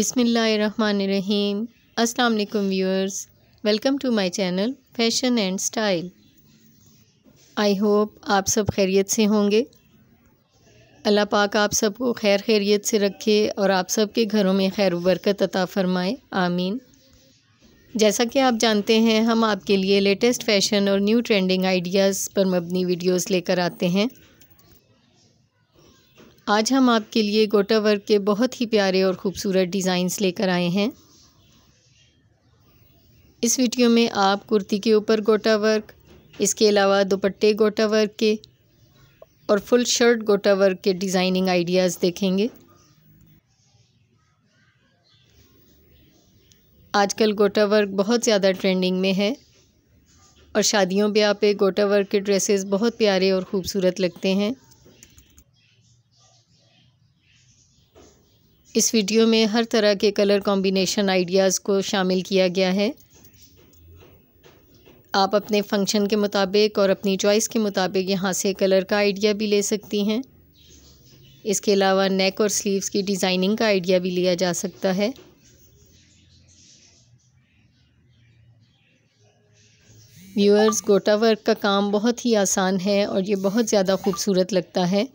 अस्सलाम वालेकुम viewers welcome to my channel fashion and style I hope आप सब खैरियत से होंगे अल्लाह पाक आप सबको खैर खैरियत से रखे और आप सब के घरों में खैर बरकत अता फ़रमाए आमीन जैसा कि आप जानते हैं हम आपके लिए लेटेस्ट फ़ैशन और न्यू ट्रेंडिंग आइडियाज़ पर मबनी वीडियोज़ लेकर आते हैं आज हम आपके लिए गोटा वर्क के बहुत ही प्यारे और ख़ूबसूरत डिज़ाइंस लेकर आए हैं इस वीडियो में आप कुर्ती के ऊपर गोटा वर्क इसके अलावा दुपट्टे गोटा वर्क के और फुल शर्ट गोटा वर्क के डिज़ाइनिंग आइडियाज़ देखेंगे आजकल गोटा वर्क बहुत ज़्यादा ट्रेंडिंग में है और शादियों ब्याह पे गोटा वर्क के ड्रेसेस बहुत प्यारे और ख़ूबसूरत लगते हैं इस वीडियो में हर तरह के कलर कॉम्बिनेशन आइडियाज़ को शामिल किया गया है आप अपने फंक्शन के मुताबिक और अपनी चॉइस के मुताबिक यहाँ से कलर का आइडिया भी ले सकती हैं इसके अलावा नेक और स्लीव्स की डिज़ाइनिंग का आइडिया भी लिया जा सकता है व्यूअर्स गोटा वर्क का काम बहुत ही आसान है और ये बहुत ज़्यादा खूबसूरत लगता है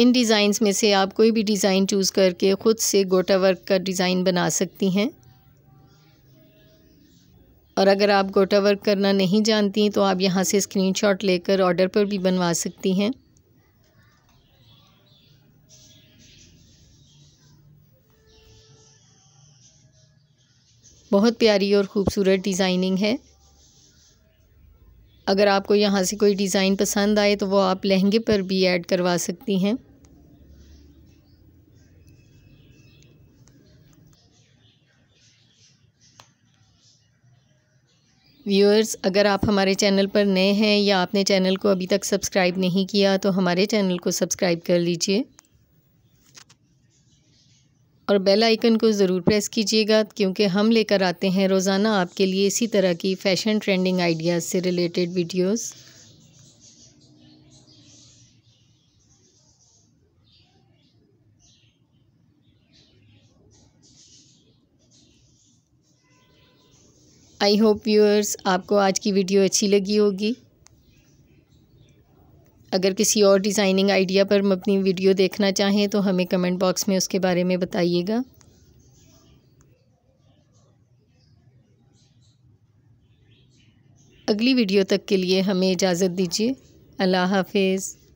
इन डिज़ाइंस में से आप कोई भी डिज़ाइन चूज़ करके ख़ुद से गोटा वर्क का डिज़ाइन बना सकती हैं और अगर आप गोटा वर्क करना नहीं जानती तो आप यहाँ से स्क्रीनशॉट लेकर ऑर्डर पर भी बनवा सकती हैं बहुत प्यारी और ख़ूबसूरत डिज़ाइनिंग है अगर आपको यहाँ से कोई डिज़ाइन पसंद आए तो वो आप लहंगे पर भी ऐड करवा सकती हैं व्यूअर्स अगर आप हमारे चैनल पर नए हैं या आपने चैनल को अभी तक सब्सक्राइब नहीं किया तो हमारे चैनल को सब्सक्राइब कर लीजिए और बेल आइकन को ज़रूर प्रेस कीजिएगा क्योंकि हम लेकर आते हैं रोज़ाना आपके लिए इसी तरह की फ़ैशन ट्रेंडिंग आइडियाज़ से related videos I hope viewers आपको आज की वीडियो अच्छी लगी होगी अगर किसी और डिज़ाइनिंग आइडिया पर अपनी वीडियो देखना चाहें तो हमें कमेंट बॉक्स में उसके बारे में बताइएगा अगली वीडियो तक के लिए हमें इजाज़त दीजिए अल्लाह हाफिज़